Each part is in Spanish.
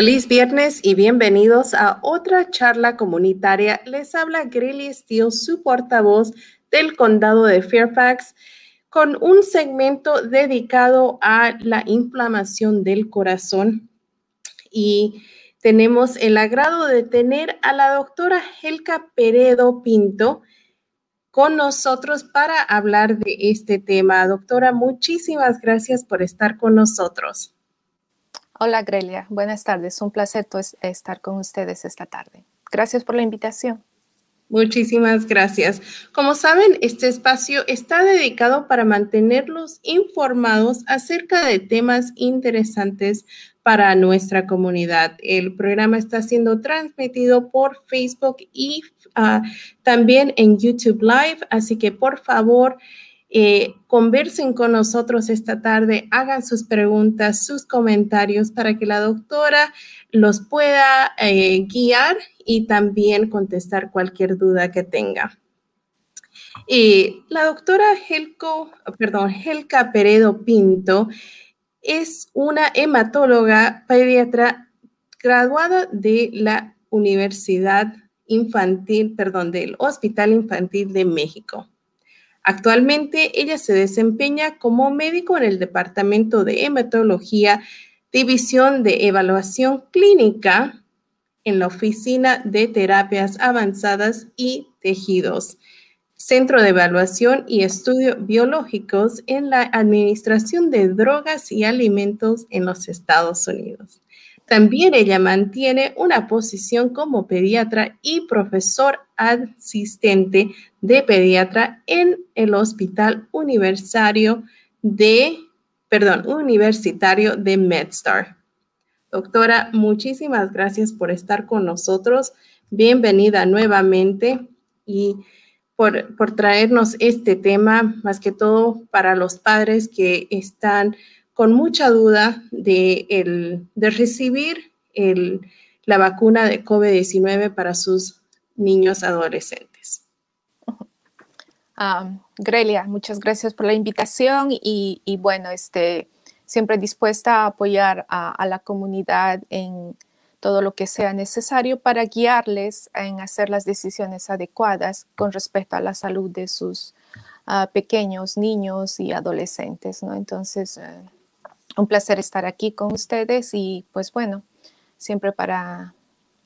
Feliz viernes y bienvenidos a otra charla comunitaria. Les habla Grilly Steele, su portavoz del condado de Fairfax, con un segmento dedicado a la inflamación del corazón. Y tenemos el agrado de tener a la doctora Helga Peredo Pinto con nosotros para hablar de este tema. Doctora, muchísimas gracias por estar con nosotros. Hola Grelia, buenas tardes. Un placer pues, estar con ustedes esta tarde. Gracias por la invitación. Muchísimas gracias. Como saben, este espacio está dedicado para mantenerlos informados acerca de temas interesantes para nuestra comunidad. El programa está siendo transmitido por Facebook y ah, también en YouTube Live, así que por favor eh, conversen con nosotros esta tarde, hagan sus preguntas, sus comentarios para que la doctora los pueda eh, guiar y también contestar cualquier duda que tenga. la doctora Helco, perdón, Helca Peredo Pinto es una hematóloga pediatra graduada de la Universidad Infantil, perdón, del Hospital Infantil de México. Actualmente ella se desempeña como médico en el Departamento de Hematología, División de Evaluación Clínica, en la Oficina de Terapias Avanzadas y Tejidos, Centro de Evaluación y Estudio Biológicos en la Administración de Drogas y Alimentos en los Estados Unidos. También ella mantiene una posición como pediatra y profesor asistente de pediatra en el Hospital Universitario de, perdón, Universitario de MedStar. Doctora, muchísimas gracias por estar con nosotros. Bienvenida nuevamente y por, por traernos este tema, más que todo para los padres que están con mucha duda de, el, de recibir el, la vacuna de COVID-19 para sus niños adolescentes. Ah, Grelia, muchas gracias por la invitación y, y bueno, este, siempre dispuesta a apoyar a, la comunidad en todo lo que sea necesario para guiarles en hacer las decisiones adecuadas con respecto a la salud de sus ah, pequeños niños y adolescentes, ¿no? Entonces, eh, un placer estar aquí con ustedes y pues bueno, siempre para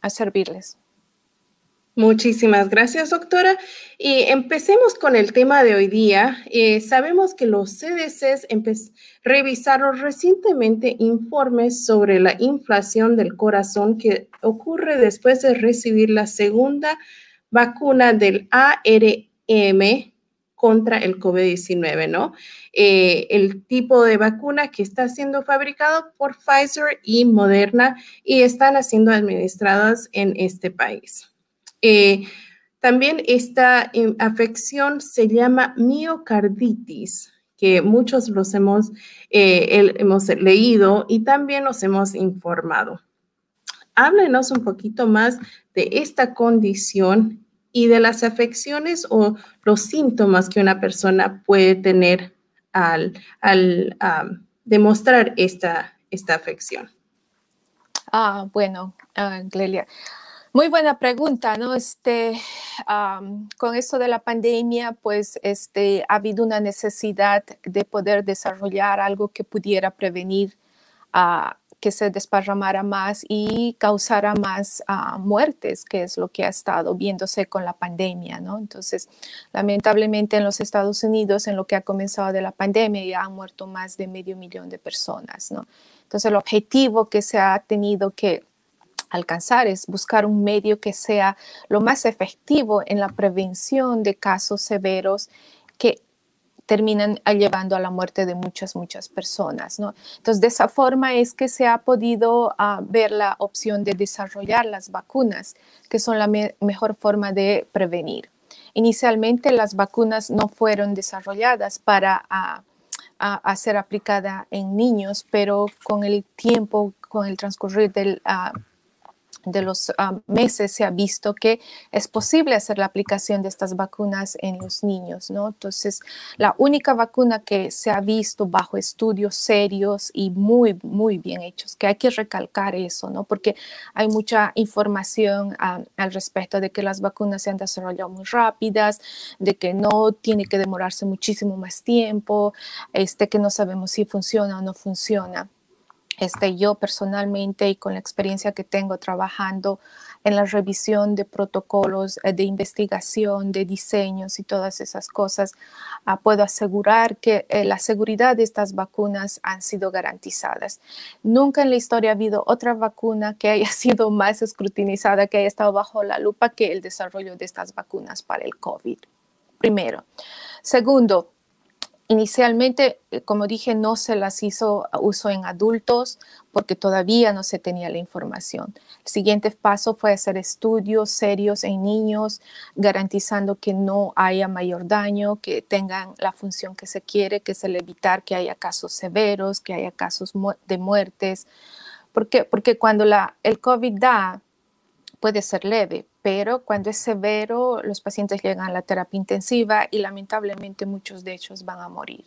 servirles. Muchísimas gracias, doctora. Y empecemos con el tema de hoy día. Eh, sabemos que los CDCs revisaron recientemente informes sobre la inflación del corazón que ocurre después de recibir la segunda vacuna del ARM contra el COVID-19, ¿no? Eh, el tipo de vacuna que está siendo fabricado por Pfizer y Moderna y están siendo administradas en este país. Eh, también esta eh, afección se llama miocarditis, que muchos los hemos, hemos leído y también nos hemos informado. Háblenos un poquito más de esta condición y de las afecciones o los síntomas que una persona puede tener al, al demostrar esta, esta afección. Ah, bueno, ah, Muy buena pregunta, ¿no? Este, con esto de la pandemia, pues este, ha habido una necesidad de poder desarrollar algo que pudiera prevenir a ah, que se desparramara más y causara más ah, muertes, que es lo que ha estado viéndose con la pandemia, ¿no? Entonces, lamentablemente en los Estados Unidos, en lo que ha comenzado de la pandemia, ya han muerto más de medio millón de personas, ¿no? Entonces, el objetivo que se ha tenido que alcanzar es buscar un medio que sea lo más efectivo en la prevención de casos severos que terminan llevando a la muerte de muchas, muchas personas. ¿no? Entonces, de esa forma es que se ha podido ah, ver la opción de desarrollar las vacunas, que son la mejor forma de prevenir. Inicialmente, las vacunas no fueron desarrolladas para ah, a, ser aplicadas en niños, pero con el tiempo, con el transcurrir del, ah, de los ah, meses se ha visto que es posible hacer la aplicación de estas vacunas en los niños, ¿no? Entonces, la única vacuna que se ha visto bajo estudios serios y muy, muy bien hechos, que hay que recalcar eso, ¿no? Porque hay mucha información ah, al respecto de que las vacunas se han desarrollado muy rápidas, de que no tiene que demorarse muchísimo más tiempo, este, que no sabemos si funciona o no funciona. Este, yo personalmente y con la experiencia que tengo trabajando en la revisión de protocolos eh, de investigación, de diseños y todas esas cosas, ah, puedo asegurar que eh, la seguridad de estas vacunas han sido garantizadas. Nunca en la historia ha habido otra vacuna que haya sido más escrutinizada, que haya estado bajo la lupa que el desarrollo de estas vacunas para el COVID. Primero. Segundo, Inicialmente, eh, como dije, no se las hizo uso en adultos porque todavía no se tenía la información. El siguiente paso fue hacer estudios serios en niños, garantizando que no haya mayor daño, que tengan la función que se quiere, que es el evitar que haya casos severos, que haya casos de muertes. ¿Por Porque cuando el COVID da, puede ser leve, pero cuando es severo, los pacientes llegan a la terapia intensiva y lamentablemente muchos de ellos van a morir.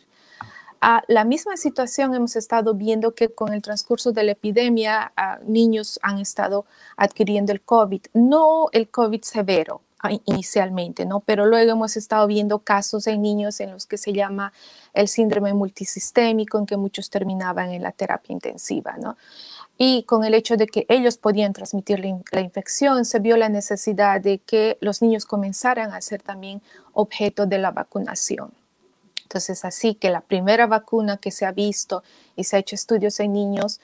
Ah, la misma situación hemos estado viendo que con el transcurso de la epidemia, ah, niños han estado adquiriendo el COVID, no el COVID severo ah, inicialmente, ¿no? Pero luego hemos estado viendo casos en niños en los que se llama el síndrome multisistémico, en que muchos terminaban en la terapia intensiva, ¿no? y con el hecho de que ellos podían transmitir la, infección, se vio la necesidad de que los niños comenzaran a ser también objeto de la vacunación. Entonces, así que la primera vacuna que se ha visto y se ha hecho estudios en niños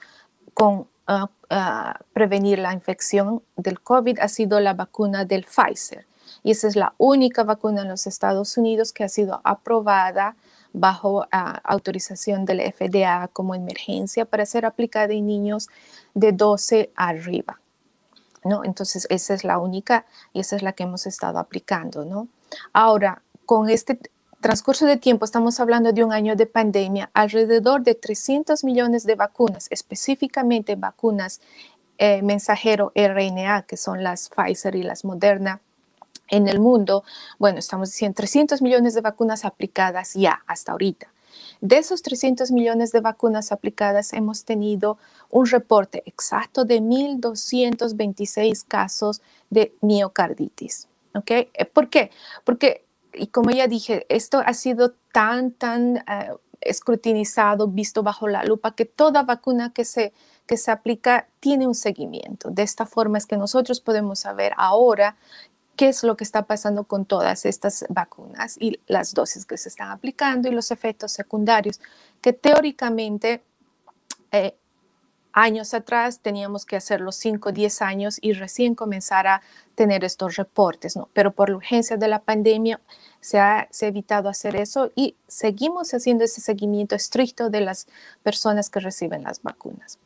con ah, ah, prevenir la infección del COVID ha sido la vacuna del Pfizer. Y esa es la única vacuna en los Estados Unidos que ha sido aprobada bajo ah, autorización del FDA como emergencia para ser aplicada en niños de 12 arriba. ¿no? Entonces, esa es la única y esa es la que hemos estado aplicando. ¿no? Ahora, con este transcurso de tiempo, estamos hablando de un año de pandemia, alrededor de 300 millones de vacunas, específicamente vacunas eh, mensajero RNA, que son las Pfizer y las Moderna, en el mundo, bueno, estamos diciendo 300 millones de vacunas aplicadas ya hasta ahorita. De esos 300 millones de vacunas aplicadas, hemos tenido un reporte exacto de 1.226 casos de miocarditis. ¿ok? Eh, ¿Por qué? Porque, y como ya dije, esto ha sido tan, tan eh, escrutinizado, visto bajo la lupa, que toda vacuna que se, que se aplica tiene un seguimiento. De esta forma es que nosotros podemos saber ahora qué es lo que está pasando con todas estas vacunas y las dosis que se están aplicando y los efectos secundarios que teóricamente eh, años atrás teníamos que hacer los 5, 10 años y recién comenzar a tener estos reportes, ¿no? Pero por la urgencia de la pandemia se ha, evitado hacer eso y seguimos haciendo ese seguimiento estricto de las personas que reciben las vacunas.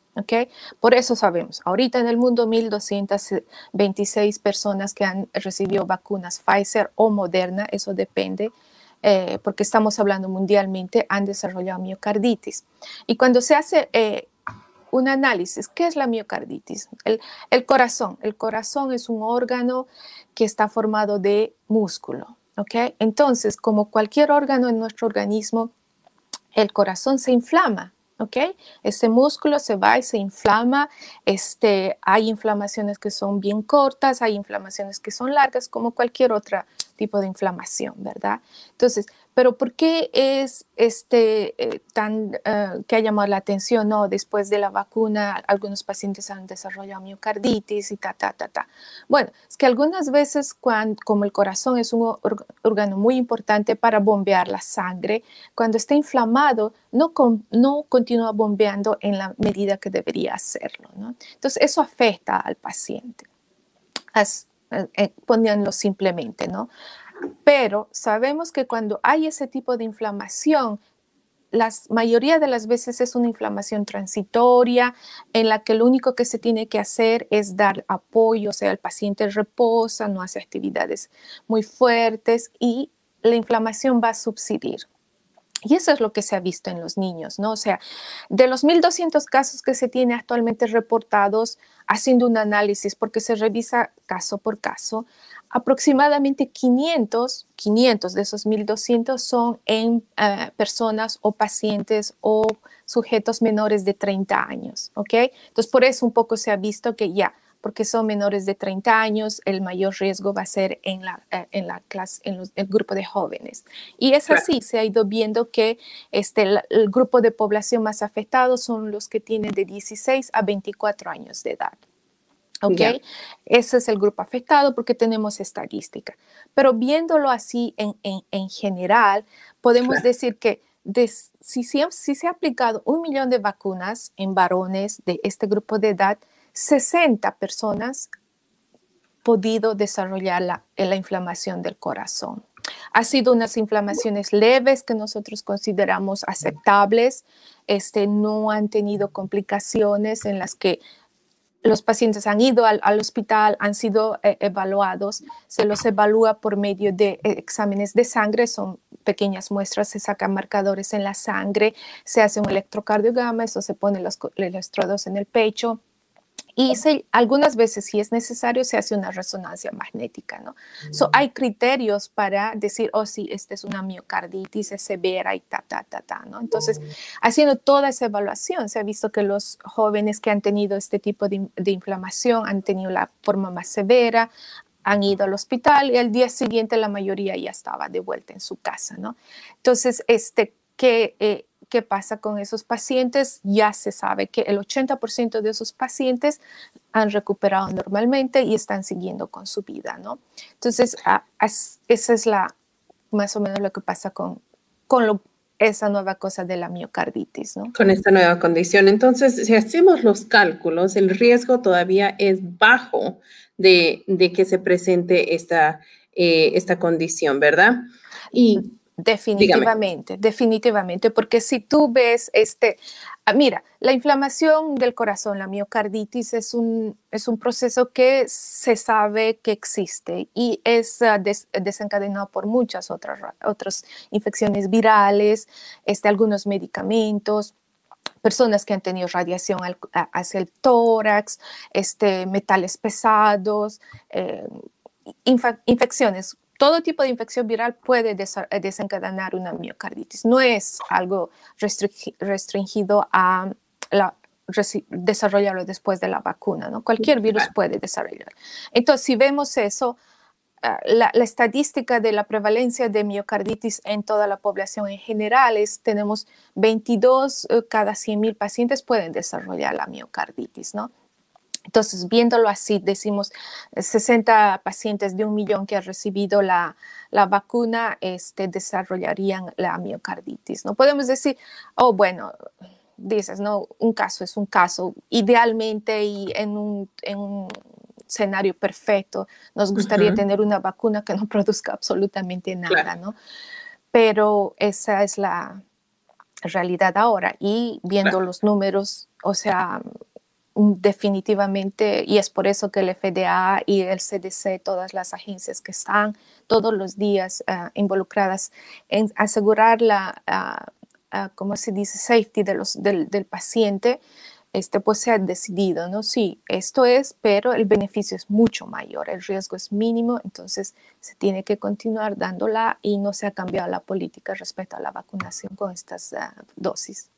Por eso sabemos, ahorita en el mundo 1.226 personas que han recibido vacunas Pfizer o Moderna, eso depende, eh, porque estamos hablando mundialmente, han desarrollado miocarditis. Y cuando se hace eh, un análisis, ¿qué es la miocarditis? El, el corazón, el corazón es un órgano que está formado de músculo, Entonces, como cualquier órgano en nuestro organismo, el corazón se inflama ¿ok? Este músculo se va y se inflama, este, hay inflamaciones que son bien cortas, hay inflamaciones que son largas, como cualquier otra tipo de inflamación, ¿verdad? Entonces, pero ¿por qué es este eh, tan eh, que ha llamado la atención? No, después de la vacuna, algunos pacientes han desarrollado miocarditis y ta, ta, ta, ta. Bueno, es que algunas veces, cuando, como el corazón es un órgano muy importante para bombear la sangre, cuando está inflamado, no, con, no continúa bombeando en la medida que debería hacerlo. ¿no? Entonces, eso afecta al paciente. Eh, eh, poníanlo simplemente, ¿no? Pero sabemos que cuando hay ese tipo de inflamación, la mayoría de las veces es una inflamación transitoria en la que lo único que se tiene que hacer es dar apoyo, o sea, el paciente reposa, no hace actividades muy fuertes y la inflamación va a subsidir. Y eso es lo que se ha visto en los niños, ¿no? O sea, de los 1.200 casos que se tiene actualmente reportados, haciendo un análisis, porque se revisa caso por caso, aproximadamente 500, 500 de esos 1.200 son en eh, personas o pacientes o sujetos menores de 30 años, ¿ok? Entonces, por eso un poco se ha visto que ya porque son menores de 30 años, el mayor riesgo va a ser en, la, eh, en, la clase, en el grupo de jóvenes. Y es así, se ha ido viendo que este, el, grupo de población más afectado son los que tienen de 16 a 24 años de edad. ¿Ok? Ese es el grupo afectado porque tenemos estadística. Pero viéndolo así en, en, general, podemos decir que si, si, se ha aplicado un millón de vacunas en varones de este grupo de edad, 60 personas podido desarrollar la, inflamación del corazón. Ha sido unas inflamaciones leves que nosotros consideramos aceptables. Este, no han tenido complicaciones en las que los pacientes han ido al, hospital, han sido eh, evaluados, se los evalúa por medio de eh, exámenes de sangre, son pequeñas muestras, se sacan marcadores en la sangre, se hace un electrocardiograma, eso se pone los, los electrodos en el pecho, y algunas veces, si es necesario, se hace una resonancia magnética, ¿no? So, mm. hay criterios para decir, oh, sí, esta es una miocarditis severa y ta, ta, ta, ta, ¿no? Entonces, mm. haciendo toda esa evaluación, se ha visto que los jóvenes que han tenido este tipo de, inflamación han tenido la forma más severa, han ido al hospital y al día siguiente la mayoría ya estaba de vuelta en su casa, ¿no? Entonces, este, que eh, qué pasa con esos pacientes. Ya se sabe que el 80% de esos pacientes han recuperado normalmente y están siguiendo con su vida, ¿no? Entonces, esa es la, más o menos lo que pasa con, con esa nueva cosa de la miocarditis, ¿no? Con esta nueva condición. Entonces, si hacemos los cálculos, el riesgo todavía es bajo de, que se presente esta, eh, esta condición, ¿verdad? Y Definitivamente, definitivamente, porque si tú ves este, ah, mira, la inflamación del corazón, la miocarditis es un, es un proceso que se sabe que existe y es ah, desencadenado por muchas otras, otras infecciones virales, este, algunos medicamentos personas que han tenido radiación hacia el tórax, este, metales pesados, eh, infecciones todo tipo de infección viral puede eh, desencadenar una miocarditis. No es algo restringido a desarrollarlo después de la vacuna, ¿no? Cualquier virus puede desarrollar. Entonces, si vemos eso, ah, la, estadística de la prevalencia de miocarditis en toda la población en general es, tenemos 22 eh, cada 100.000 pacientes pueden desarrollar la miocarditis, ¿no? Entonces, viéndolo así, decimos 60 eh, pacientes de un millón que han recibido la, vacuna este, desarrollarían la miocarditis. No podemos decir, oh, bueno, dices, no, un caso es un caso. Idealmente y en un, escenario perfecto, nos gustaría tener una vacuna que no produzca absolutamente nada, ¿no? Pero esa es la realidad ahora y viendo los números, o sea, definitivamente, y es por eso que el FDA y el CDC, todas las agencias que están todos los días ah, involucradas en asegurar la, ah, ah, se dice?, safety del, paciente, este, pues se ha decidido, ¿no? Sí, esto es, pero el beneficio es mucho mayor, el riesgo es mínimo, entonces se tiene que continuar dándola y no se ha cambiado la política respecto a la vacunación con estas dosis.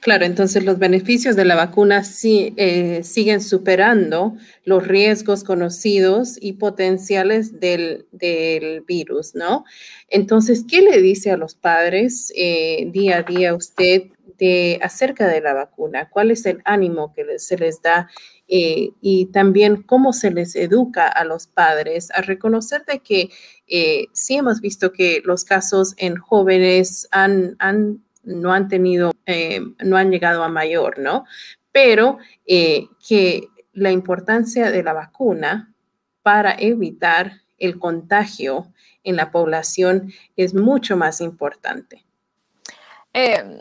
Claro, entonces los beneficios de la vacuna eh, siguen superando los riesgos conocidos y potenciales del, virus, ¿no? Entonces, ¿qué le dice a los padres eh, día a día usted de, acerca de la vacuna? ¿Cuál es el ánimo que se les da? Eh, y también cómo se les educa a los padres a reconocer de que sí hemos visto que los casos en jóvenes han, han no han tenido, eh, no han llegado a mayor, ¿no? Pero eh, que la importancia de la vacuna para evitar el contagio en la población es mucho más importante. Em,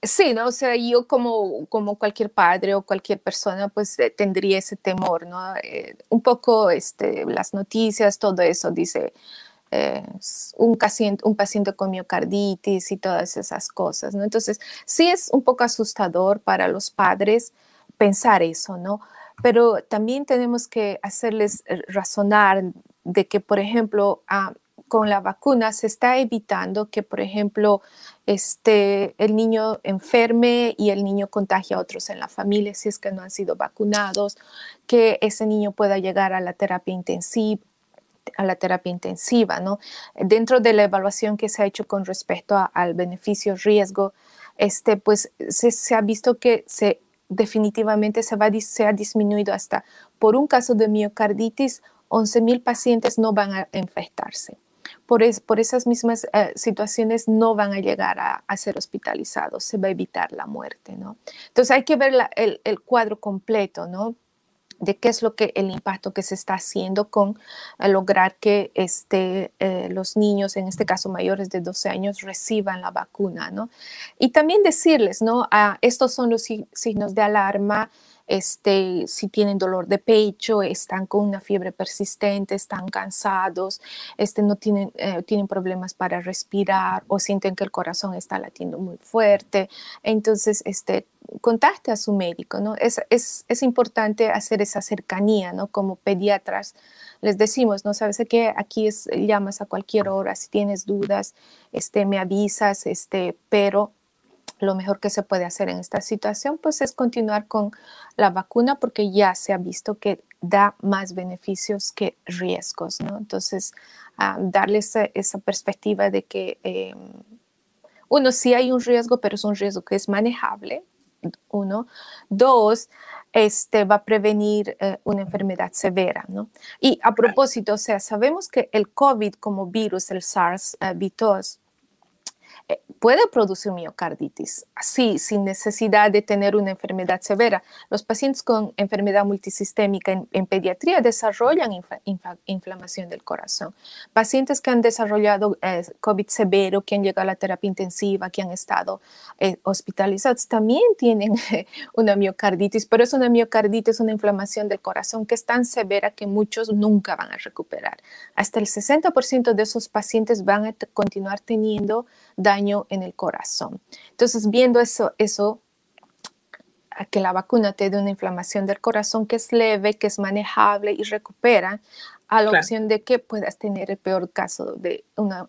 sí, ¿no? O sea, yo como, cualquier padre o cualquier persona, pues eh, tendría ese temor, ¿no? un poco este, las noticias, todo eso dice, un, paciente, un paciente con miocarditis y todas esas cosas, ¿no? Entonces, sí es un poco asustador para los padres pensar eso, ¿no? Pero también tenemos que hacerles eh, razonar de que, por ejemplo, ah, con la vacuna se está evitando que, por ejemplo, este, el niño enferme y el niño contagie a otros en la familia si es que no han sido vacunados, que ese niño pueda llegar a la terapia intensiva a la terapia intensiva, ¿no? Dentro de la evaluación que se ha hecho con respecto al beneficio-riesgo, este, pues se, ha visto que se definitivamente se, va, se ha disminuido hasta por un caso de miocarditis, 11.000 pacientes no van a infectarse. Por, por esas mismas eh, situaciones no van a llegar a, ser hospitalizados, se va a evitar la muerte, ¿no? Entonces hay que ver el cuadro completo, ¿no? de qué es lo que el impacto que se está haciendo con eh, lograr que este, eh, los niños, en este caso mayores de 12 años, reciban la vacuna, ¿no? Y también decirles, ¿no? Ah, estos son los signos de alarma, este, si tienen dolor de pecho, están con una fiebre persistente, están cansados, este, no tienen, eh, tienen problemas para respirar o sienten que el corazón está latiendo muy fuerte. Entonces, este, contacte a su médico, ¿no? Es, importante hacer esa cercanía, ¿no? Como pediatras les decimos, ¿no? Sabes qué? aquí es, llamas a cualquier hora, si tienes dudas, este, me avisas, este, pero lo mejor que se puede hacer en esta situación pues es continuar con la vacuna porque ya se ha visto que da más beneficios que riesgos, ¿no? Entonces, ah, darle darles esa, perspectiva de que, em, uno, sí hay un riesgo, pero es un riesgo que es manejable, uno. Dos, este va a prevenir eh, una enfermedad severa, ¿no? Y a propósito, o sea, sabemos que el COVID como virus, el SARS-CoV-2, eh, eh, puede producir miocarditis, así, sin necesidad de tener una enfermedad severa. Los pacientes con enfermedad multisistémica en, pediatría desarrollan inflamación del corazón. Pacientes que han desarrollado eh, COVID severo, que han llegado a la terapia intensiva, que han estado eh, hospitalizados, también tienen una miocarditis, pero es una miocarditis, una inflamación del corazón que es tan severa que muchos nunca van a recuperar. Hasta el 60% de esos pacientes van a continuar teniendo daño en el corazón. Entonces, viendo eso, eso que la vacuna te dé una inflamación del corazón que es leve, que es manejable y recupera, a la opción de que puedas tener el peor caso de una,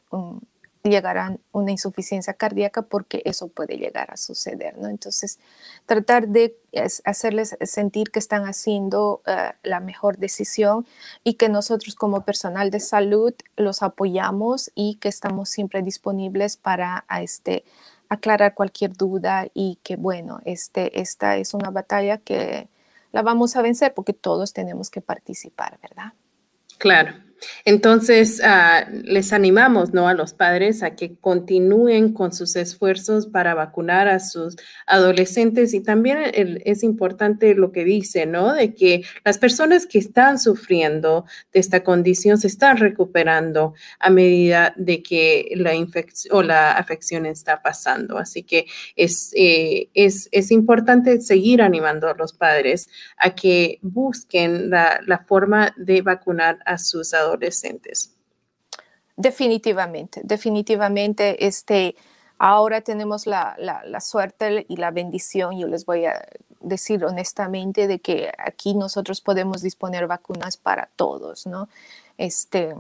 llegarán una insuficiencia cardíaca porque eso puede llegar a suceder, ¿no? Entonces, tratar de hacerles sentir que están haciendo eh, la mejor decisión y que nosotros como personal de salud los apoyamos y que estamos siempre disponibles para este, aclarar cualquier duda y que, bueno, este, esta es una batalla que la vamos a vencer porque todos tenemos que participar, ¿verdad? Claro. Entonces, ah, les animamos ¿no? a los padres a que continúen con sus esfuerzos para vacunar a sus adolescentes y también es importante lo que dice, ¿no? De que las personas que están sufriendo de esta condición se están recuperando a medida de que la infección o la afección está pasando. Así que es, eh, es, es, importante seguir animando a los padres a que busquen la, la forma de vacunar a sus adolescentes adolescentes. Definitivamente, definitivamente, este, ahora tenemos la, la, suerte y la bendición, yo les voy a decir honestamente, de que aquí nosotros podemos disponer vacunas para todos, ¿no? Este,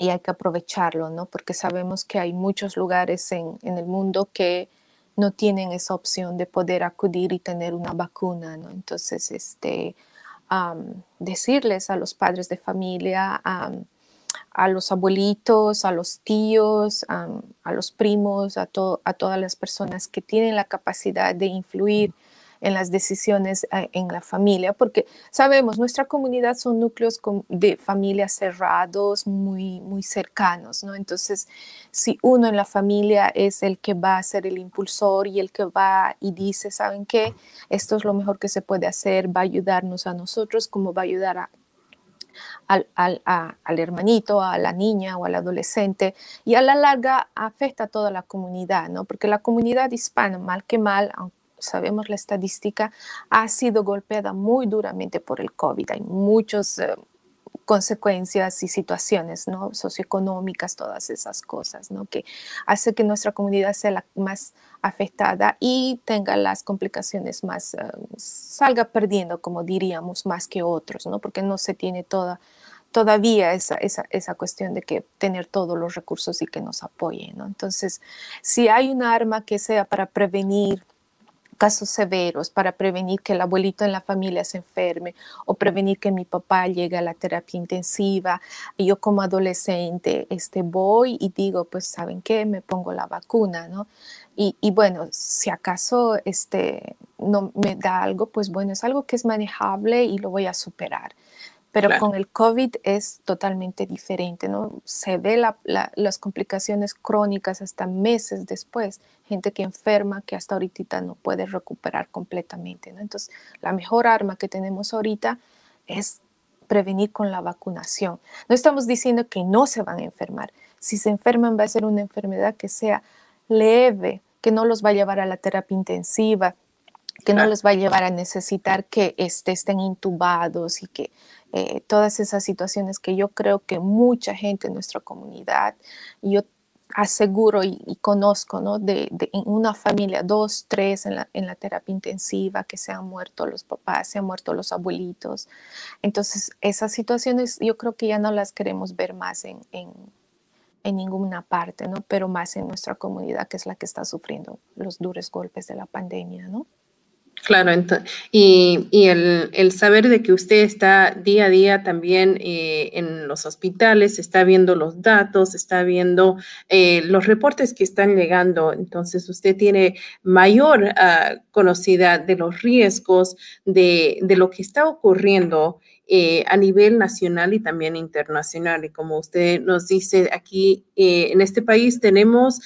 y hay que aprovecharlo, ¿no? Porque sabemos que hay muchos lugares en, en el mundo que no tienen esa opción de poder acudir y tener una vacuna, ¿no? Entonces, este, decirles a los padres de familia, a los abuelitos, a los tíos, a los primos, a, a todas las personas que tienen la capacidad de influir en las decisiones eh, en la familia, porque sabemos, nuestra comunidad son núcleos de familias cerrados, muy, muy cercanos, ¿no? Entonces, si uno en la familia es el que va a ser el impulsor y el que va y dice, ¿saben qué? Esto es lo mejor que se puede hacer, va a ayudarnos a nosotros, como va a ayudar a al, al, hermanito, a la niña o al adolescente, y a la larga afecta a toda la comunidad, ¿no? Porque la comunidad hispana, mal que mal, aunque sabemos la estadística, ha sido golpeada muy duramente por el COVID. Hay muchas eh, consecuencias y situaciones ¿no? socioeconómicas, todas esas cosas, ¿no? que hace que nuestra comunidad sea la más afectada y tenga las complicaciones más, eh, salga perdiendo, como diríamos, más que otros, ¿no? porque no se tiene toda todavía esa, esa, cuestión de que tener todos los recursos y que nos apoyen. Entonces, si hay un arma que sea para prevenir casos severos para prevenir que el abuelito en la familia se enferme o prevenir que mi papá llegue a la terapia intensiva. yo como adolescente este, voy y digo, pues saben qué, me pongo la vacuna, ¿no? Y, y bueno, si acaso este, no me da algo, pues bueno, es algo que es manejable y lo voy a superar. Pero con el COVID es totalmente diferente, ¿no? Se ve las complicaciones crónicas hasta meses después, gente que enferma, que hasta ahorita no puede recuperar completamente, ¿no? Entonces, la mejor arma que tenemos ahorita es prevenir con la vacunación. No estamos diciendo que no se van a enfermar. Si se enferman va a ser una enfermedad que sea leve, que no los va a llevar a la terapia intensiva, que no los va a llevar a necesitar que estén intubados y que eh, todas esas situaciones que yo creo que mucha gente en nuestra comunidad, yo aseguro y, conozco, ¿no? De, una familia, dos, tres en la, terapia intensiva, que se han muerto los papás, se han muerto los abuelitos. Entonces, esas situaciones yo creo que ya no las queremos ver más en, en ninguna parte, ¿no? Pero más en nuestra comunidad, que es la que está sufriendo los duros golpes de la pandemia, ¿no? Claro, y, el, saber de que usted está día a día también eh, en los hospitales, está viendo los datos, está viendo eh, los reportes que están llegando, entonces usted tiene mayor ah, conocida de los riesgos, de, lo que está ocurriendo eh, a nivel nacional y también internacional. Y como usted nos dice, aquí en este país tenemos,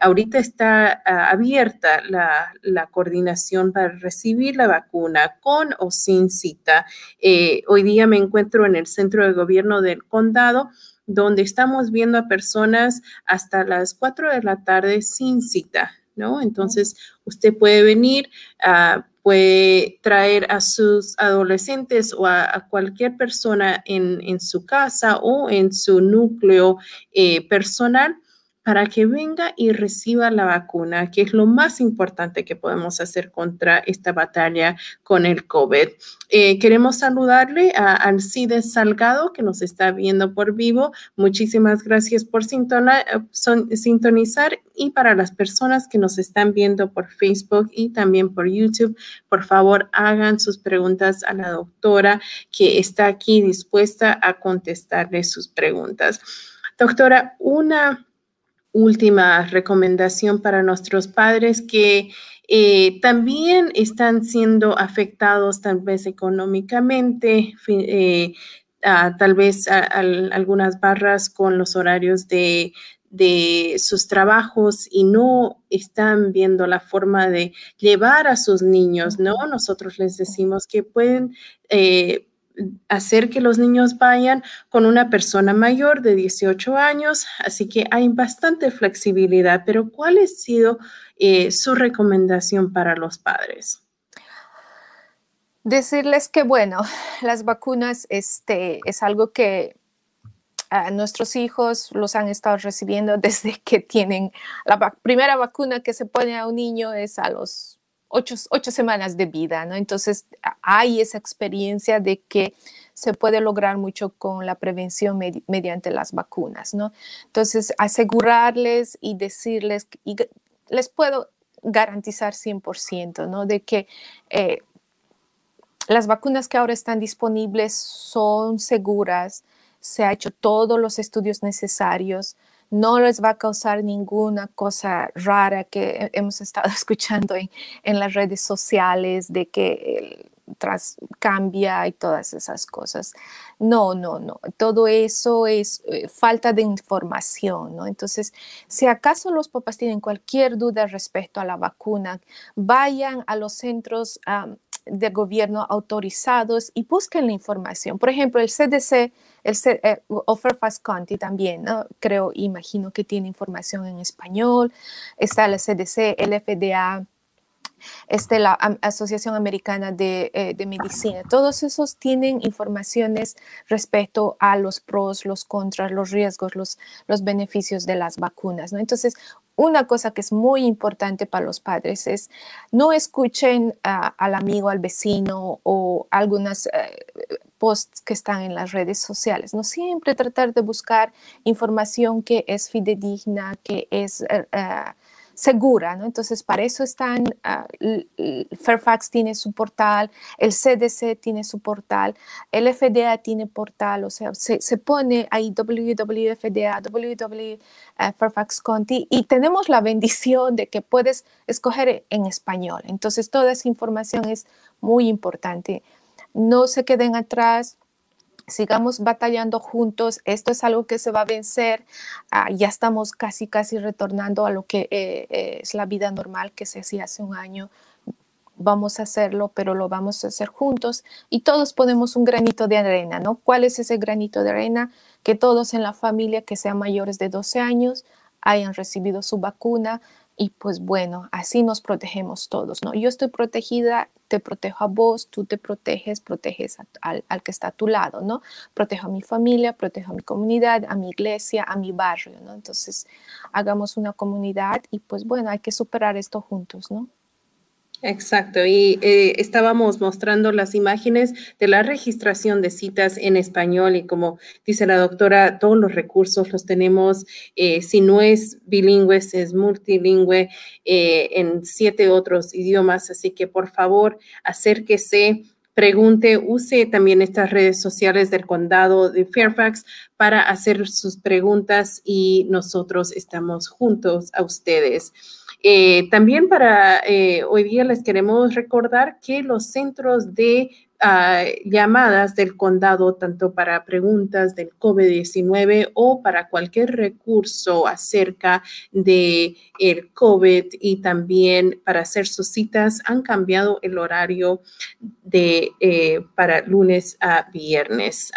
ahorita está ah, abierta la, la coordinación para recibir la vacuna con o sin cita. Eh, hoy día me encuentro en el centro de gobierno del condado donde estamos viendo a personas hasta las 4 de la tarde sin cita, ¿no? Entonces, usted puede venir, a ah, puede traer a sus adolescentes o a, cualquier persona en, su casa o en su núcleo eh, personal para que venga y reciba la vacuna, que es lo más importante que podemos hacer contra esta batalla con el COVID. Eh, queremos saludarle a Alcides Salgado, que nos está viendo por vivo. Muchísimas gracias por sintonizar y para las personas que nos están viendo por Facebook y también por YouTube, por favor hagan sus preguntas a la doctora que está aquí dispuesta a contestarle sus preguntas. Doctora, una última recomendación para nuestros padres que eh, también están siendo afectados tal vez económicamente, eh, tal vez algunas barras con los horarios de, sus trabajos y no están viendo la forma de llevar a sus niños, ¿no? Nosotros les decimos que pueden eh, hacer que los niños vayan con una persona mayor de 18 años, así que hay bastante flexibilidad, pero ¿cuál ha sido eh, su recomendación para los padres? Decirles que, bueno, las vacunas este, es algo que ah, nuestros hijos los han estado recibiendo desde que tienen la primera vacuna que se pone a un niño es a los ocho, semanas de vida, ¿no? Entonces hay esa experiencia de que se puede lograr mucho con la prevención mediante las vacunas, ¿no? Entonces, asegurarles y decirles, y les puedo garantizar 100%, ¿no? De que eh, las vacunas que ahora están disponibles son seguras, se han hecho todos los estudios necesarios, no les va a causar ninguna cosa rara que hemos estado escuchando en, las redes sociales de que el cambia y todas esas cosas. No, no, no. Todo eso es eh, falta de información, ¿no? Entonces, si acaso los papás tienen cualquier duda respecto a la vacuna, vayan a los centros de gobierno autorizados y busquen la información. Por ejemplo, el CDC, el eh, Offer Fast County también, ¿no? creo, imagino que tiene información en español. Está el CDC, el FDA, este, la Asociación Americana eh, de, Medicina. Todos esos tienen informaciones respecto a los pros, los contras, los riesgos, los, los beneficios de las vacunas. ¿no? Entonces, una cosa que es muy importante para los padres es no escuchen al amigo, al vecino o algunas eh, posts que están en las redes sociales. No siempre tratar de buscar información que es fidedigna, que es eh, segura, ¿no? Entonces, para eso están, ah, Fairfax tiene su portal, el CDC tiene su portal, el FDA tiene portal, o sea, se, pone ahí www.fda, Conti y tenemos la bendición de que puedes escoger en español. Entonces, toda esa información es muy importante. No se queden atrás sigamos batallando juntos, esto es algo que se va a vencer, ah, ya estamos casi, casi retornando a lo que eh, eh, es la vida normal que se hacía hace un año, vamos a hacerlo, pero lo vamos a hacer juntos y todos ponemos un granito de arena, ¿no? ¿Cuál es ese granito de arena? Que todos en la familia que sean mayores de 12 años hayan recibido su vacuna, y pues bueno, así nos protegemos todos, ¿no? Yo estoy protegida, te protejo a vos, tú te proteges, proteges al, al, que está a tu lado, ¿no? Protejo a mi familia, protejo a mi comunidad, a mi iglesia, a mi barrio, ¿no? Entonces, hagamos una comunidad y pues bueno, hay que superar esto juntos, ¿no? Exacto, y eh, estábamos mostrando las imágenes de la registración de citas en español y como dice la doctora, todos los recursos los tenemos, eh, si no es bilingüe, es multilingüe, eh, en siete otros idiomas, así que por favor acérquese pregunte, use también estas redes sociales del condado de Fairfax para hacer sus preguntas y nosotros estamos juntos a ustedes. Eh, también para eh, hoy día les queremos recordar que los centros de ah, llamadas del condado, tanto para preguntas del COVID-19 o para cualquier recurso acerca del el COVID y también para hacer sus citas, han cambiado el horario de, eh, para lunes a viernes.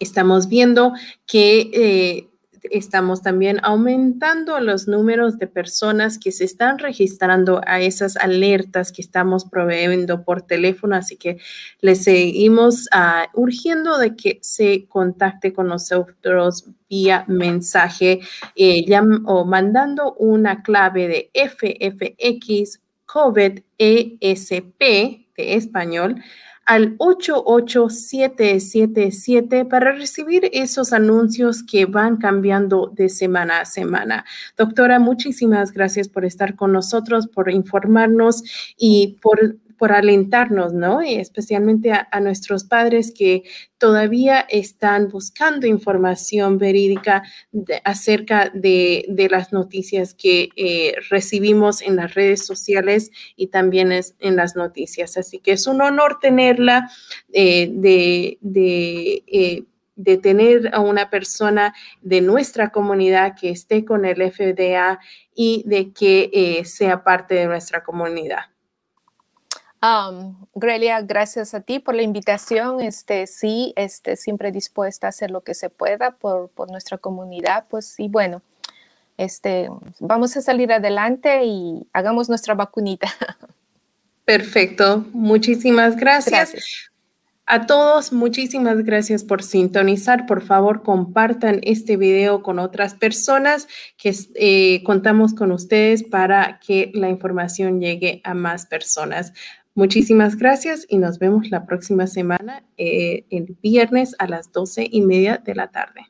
estamos viendo que estamos también aumentando los números de personas que se están registrando a esas alertas que estamos proveyendo por teléfono, así que les seguimos ah, urgiendo de que se contacte con nosotros vía mensaje eh, o mandando una clave de FFX COVID ESP de español al 88777 para recibir esos anuncios que van cambiando de semana a semana. Doctora, muchísimas gracias por estar con nosotros, por informarnos y por por alentarnos, ¿no? Y especialmente a, nuestros padres que todavía están buscando información verídica acerca de, las noticias que eh, recibimos en las redes sociales y también es, en las noticias. Así que es un honor tenerla, eh, eh, de, tener a una persona de nuestra comunidad que esté con el FDA y de que sea parte de nuestra comunidad. Grelia, gracias a ti por la invitación. Este, sí, este, siempre dispuesta a hacer lo que se pueda por, nuestra comunidad. Pues, y bueno, este, vamos a salir adelante y hagamos nuestra vacunita. Perfecto. Muchísimas gracias. A todos, muchísimas gracias por sintonizar. Por favor, compartan este video con otras personas que eh, contamos con ustedes para que la información llegue a más personas. Muchísimas gracias y nos vemos la próxima semana, eh, el viernes a las doce y media de la tarde.